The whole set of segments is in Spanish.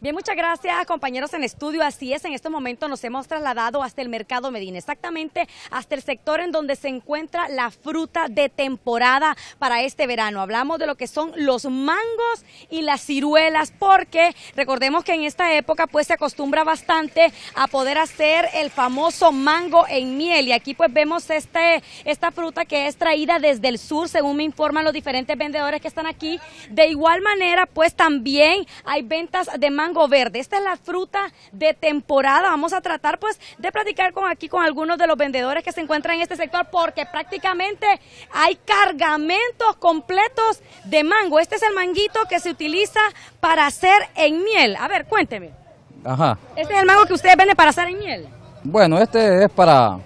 Bien, muchas gracias compañeros en estudio. Así es, en este momento nos hemos trasladado hasta el mercado Medina, exactamente hasta el sector en donde se encuentra la fruta de temporada para este verano. Hablamos de lo que son los mangos y las ciruelas, porque recordemos que en esta época pues se acostumbra bastante a poder hacer el famoso mango en miel. Y aquí pues vemos este, esta fruta que es traída desde el sur, según me informan los diferentes vendedores que están aquí. De igual manera pues también hay ventas de mangos mango verde. Esta es la fruta de temporada. Vamos a tratar pues de platicar con aquí con algunos de los vendedores que se encuentran en este sector porque prácticamente hay cargamentos completos de mango. Este es el manguito que se utiliza para hacer en miel. A ver, cuénteme. Ajá. Este es el mango que usted vende para hacer en miel. Bueno, este es para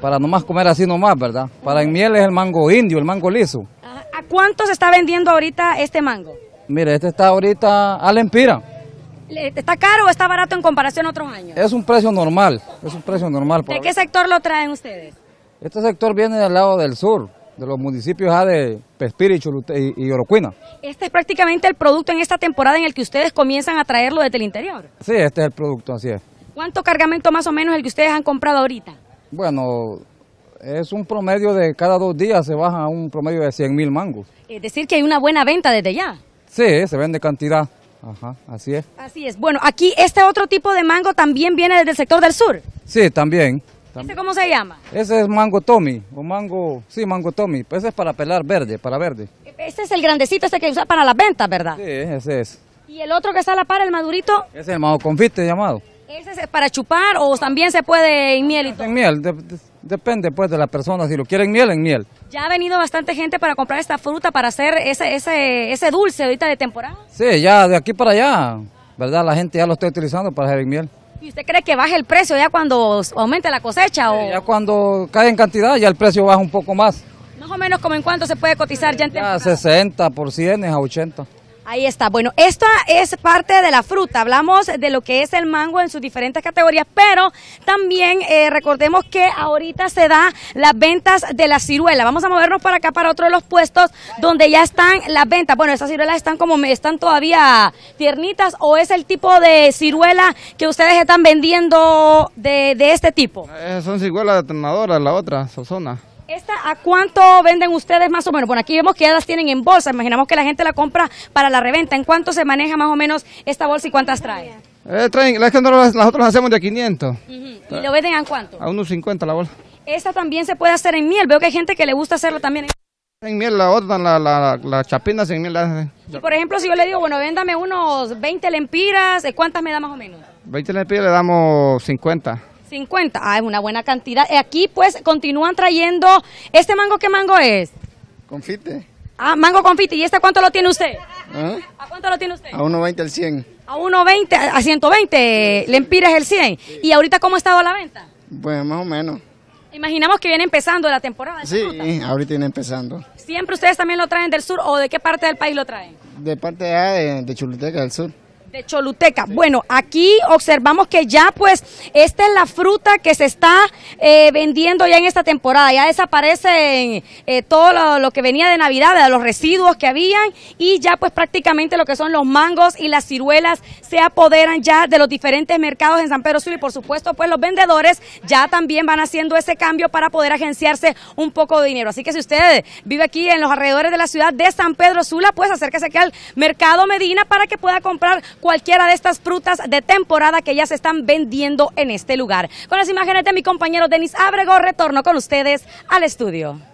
para nomás comer así nomás, ¿verdad? Para en miel es el mango indio, el mango liso. ¿A cuánto se está vendiendo ahorita este mango? Mire, este está ahorita a la empira. ¿Está caro o está barato en comparación a otros años? Es un precio normal, es un precio normal. ¿De qué sector lo traen ustedes? Este sector viene del lado del sur, de los municipios de Pespíritu y, Orocuina. Este es prácticamente el producto en esta temporada en el que ustedes comienzan a traerlo desde el interior. Sí, este es el producto, así es. ¿Cuánto cargamento más o menos el que ustedes han comprado ahorita? Bueno, es un promedio de cada dos días se baja a un promedio de 100 mil mangos. Es decir que hay una buena venta desde ya. Sí, se vende cantidad. Ajá, así es. Así es. Bueno, aquí este otro tipo de mango también viene desde el sector del sur. Sí, también. cómo se llama? Ese es mango tommy, o mango, sí, mango tommy. Pues ese es para pelar verde, para verde. Este es el grandecito, este que usa para las ventas, ¿verdad? Sí, ese es. ¿Y el otro que está a la par, el madurito? Ese es el mango confite llamado. ¿Ese es para chupar o también se puede en miel y todo? En miel, Depende pues de las personas si lo quieren miel, en miel. ¿Ya ha venido bastante gente para comprar esta fruta, para hacer ese, ese, ese dulce ahorita de temporada? Sí, ya de aquí para allá, ¿verdad? La gente ya lo está utilizando para hacer miel. ¿Y usted cree que baje el precio ya cuando aumente la cosecha? O... Ya cuando cae en cantidad, ya el precio baja un poco más. Más o menos, ¿como en cuánto se puede cotizar ya en temporada? A 60 por 100 a 80. Ahí está. Bueno, esta es parte de la fruta. Hablamos de lo que es el mango en sus diferentes categorías, pero también eh, recordemos que ahorita se da las ventas de la ciruela. Vamos a movernos para acá, para otro de los puestos donde ya están las ventas. Bueno, esas ciruelas están como están todavía tiernitas o es el tipo de ciruela que ustedes están vendiendo de, de este tipo. Eh, son ciruelas tronadoras, la otra, Sosona. ¿Esta a cuánto venden ustedes más o menos? Bueno, aquí vemos que ya las tienen en bolsa, imaginamos que la gente la compra para la reventa. ¿En cuánto se maneja más o menos esta bolsa y cuántas trae? Eh, traen, las que nosotros las hacemos de 500. ¿Y lo venden a cuánto? A unos 50 la bolsa. Esta también se puede hacer en miel, veo que hay gente que le gusta hacerlo también en en miel la otra, la, la, la chapina miel. Y por ejemplo, si yo le digo, bueno, véndame unos 20 lempiras, ¿cuántas me da más o menos? 20 lempiras le damos 50. 50, ah, es una buena cantidad. Eh, aquí pues continúan trayendo, ¿este mango qué mango es? Confite. Ah, mango confite. ¿Y este cuánto lo tiene usted? ¿Ah? ¿A cuánto lo tiene usted? A 1.20 al 100. A 1.20, a 120, le es el 100. ¿Y ahorita cómo ha estado la venta? Pues más o menos. Imaginamos que viene empezando la temporada. sí, ahorita viene empezando. ¿Siempre ustedes también lo traen del sur o de qué parte del país lo traen? De parte de, de Chuluteca del Sur. De Choluteca. Bueno, aquí observamos que ya pues esta es la fruta que se está eh, vendiendo ya en esta temporada. Ya desaparecen eh, todo lo, que venía de Navidad, de los residuos que habían y ya pues prácticamente lo que son los mangos y las ciruelas se apoderan ya de los diferentes mercados en San Pedro Sula y por supuesto pues los vendedores ya también van haciendo ese cambio para poder agenciarse un poco de dinero. Así que si usted vive aquí en los alrededores de la ciudad de San Pedro Sula, pues acérquese aquí al Mercado Medina para que pueda comprar cualquiera de estas frutas de temporada que ya se están vendiendo en este lugar. Con las imágenes de mi compañero Denis Abrego, retorno con ustedes al estudio.